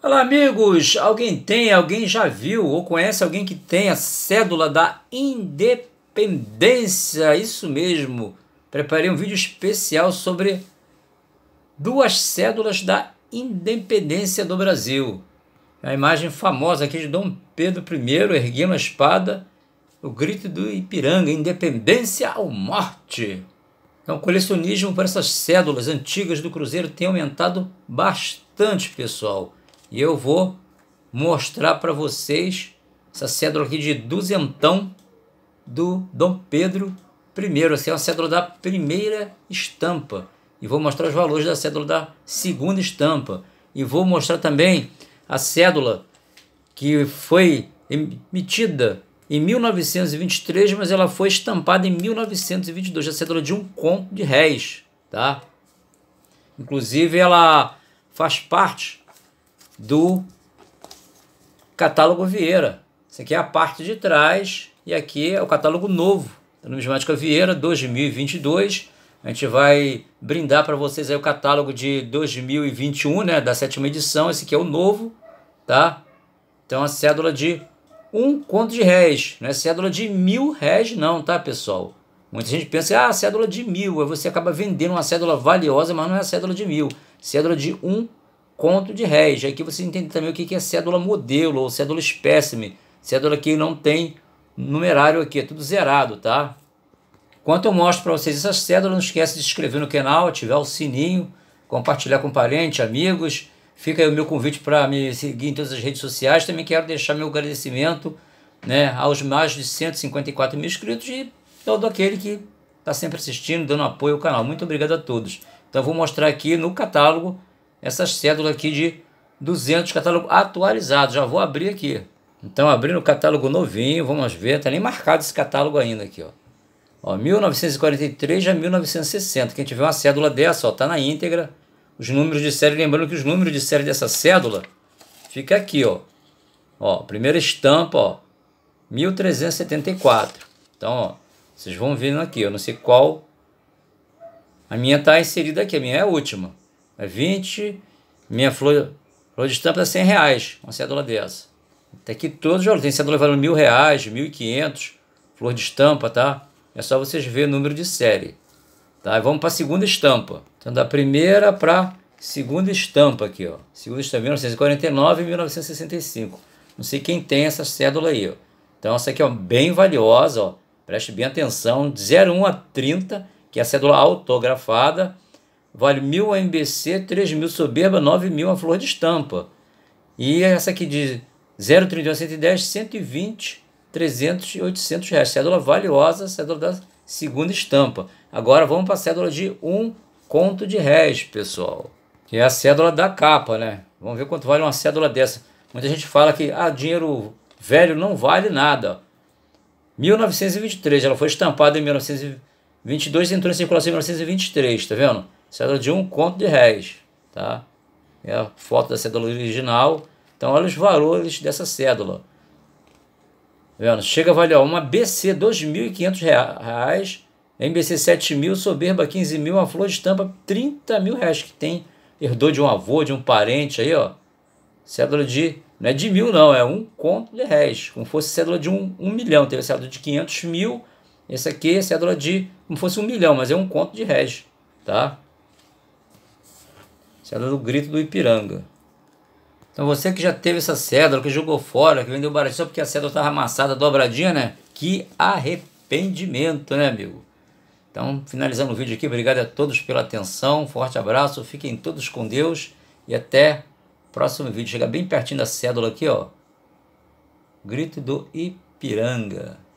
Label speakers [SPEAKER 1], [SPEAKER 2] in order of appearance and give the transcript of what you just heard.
[SPEAKER 1] Olá, amigos! Alguém tem, alguém já viu ou conhece alguém que tem a cédula da independência? Isso mesmo! Preparei um vídeo especial sobre duas cédulas da independência do Brasil. A imagem famosa aqui de Dom Pedro I erguendo a espada, o grito do Ipiranga: independência ou morte! Então, o colecionismo para essas cédulas antigas do Cruzeiro tem aumentado bastante, pessoal. E eu vou mostrar para vocês essa cédula aqui de duzentão do Dom Pedro I. Essa é uma cédula da primeira estampa. E vou mostrar os valores da cédula da segunda estampa. E vou mostrar também a cédula que foi emitida em 1923, mas ela foi estampada em 1922, a cédula de um conto de réis, tá? Inclusive ela faz parte do catálogo Vieira. Isso aqui é a parte de trás e aqui é o catálogo novo da Numismática Vieira 2022. A gente vai brindar para vocês aí o catálogo de 2021, né, da sétima edição. Esse aqui é o novo, tá? Então a cédula de um conto de réis, não é cédula de mil réis não, tá, pessoal? Muita gente pensa, ah, cédula de mil, aí você acaba vendendo uma cédula valiosa, mas não é cédula de mil, cédula de um conto de réis. Aqui você entende também o que é cédula modelo ou cédula espécime. Cédula que não tem numerário aqui, é tudo zerado, tá? Enquanto eu mostro para vocês essas cédulas, não esquece de se inscrever no canal, ativar o sininho, compartilhar com parentes, amigos. Fica aí o meu convite para me seguir em todas as redes sociais. Também quero deixar meu agradecimento né, aos mais de 154 mil inscritos e todo aquele que está sempre assistindo, dando apoio ao canal. Muito obrigado a todos. Então, vou mostrar aqui no catálogo essas cédulas aqui de 200 catálogo atualizado. Já vou abrir aqui. Então, abrindo o catálogo novinho, vamos ver, tá nem marcado esse catálogo ainda aqui, ó. Ó, 1943 a 1960. Quem tiver uma cédula dessa, ó, tá na íntegra. Os números de série, lembrando que os números de série dessa cédula fica aqui, ó. Ó, primeira estampa, ó, 1374. Então, ó, vocês vão vendo aqui, eu não sei qual. A minha tá inserida aqui, a minha é a última é 20, minha flor, flor de estampa é 100 reais, uma cédula dessa. Até que todos já tem cédula valendo mil reais, mil e quinhentos, flor de estampa, tá? É só vocês verem o número de série. Tá? E vamos para a segunda estampa. Então, da primeira para segunda estampa aqui, ó. Segunda estampa, 1949 e 1965. Não sei quem tem essa cédula aí, ó. Então, essa aqui é bem valiosa, ó. Preste bem atenção, de 01 a 30, que é a cédula autografada Vale mil a MBC, três mil soberba, nove mil a flor de estampa. E essa aqui de 0,31, 110, 120, 300 e 800 reais. Cédula valiosa, cédula da segunda estampa. Agora vamos para a cédula de um conto de réis, pessoal. Que é a cédula da capa, né? Vamos ver quanto vale uma cédula dessa. Muita gente fala que ah, dinheiro velho não vale nada. 1923, ela foi estampada em 1922 e entrou em circulação em 1923, tá vendo? cédula de um conto de réis, tá? É a foto da cédula original. Então, olha os valores dessa cédula. Tá vendo? Chega a valer uma BC R$ 2.500, MBC R$ 7.000, Soberba R$ 15.000, uma flor de estampa R$ reais que tem, herdou de um avô, de um parente aí, ó. Cédula de, não é de mil não, é um conto de réis, como fosse cédula de um, um milhão. Teve cédula de 500 mil, esse aqui é cédula de, como fosse um milhão, mas é um conto de réis, tá? Cédula do Grito do Ipiranga. Então você que já teve essa cédula, que jogou fora, que vendeu baratinho só porque a cédula estava amassada, dobradinha, né? Que arrependimento, né, amigo? Então, finalizando o vídeo aqui, obrigado a todos pela atenção, forte abraço, fiquem todos com Deus e até o próximo vídeo. Chega bem pertinho da cédula aqui, ó. Grito do Ipiranga.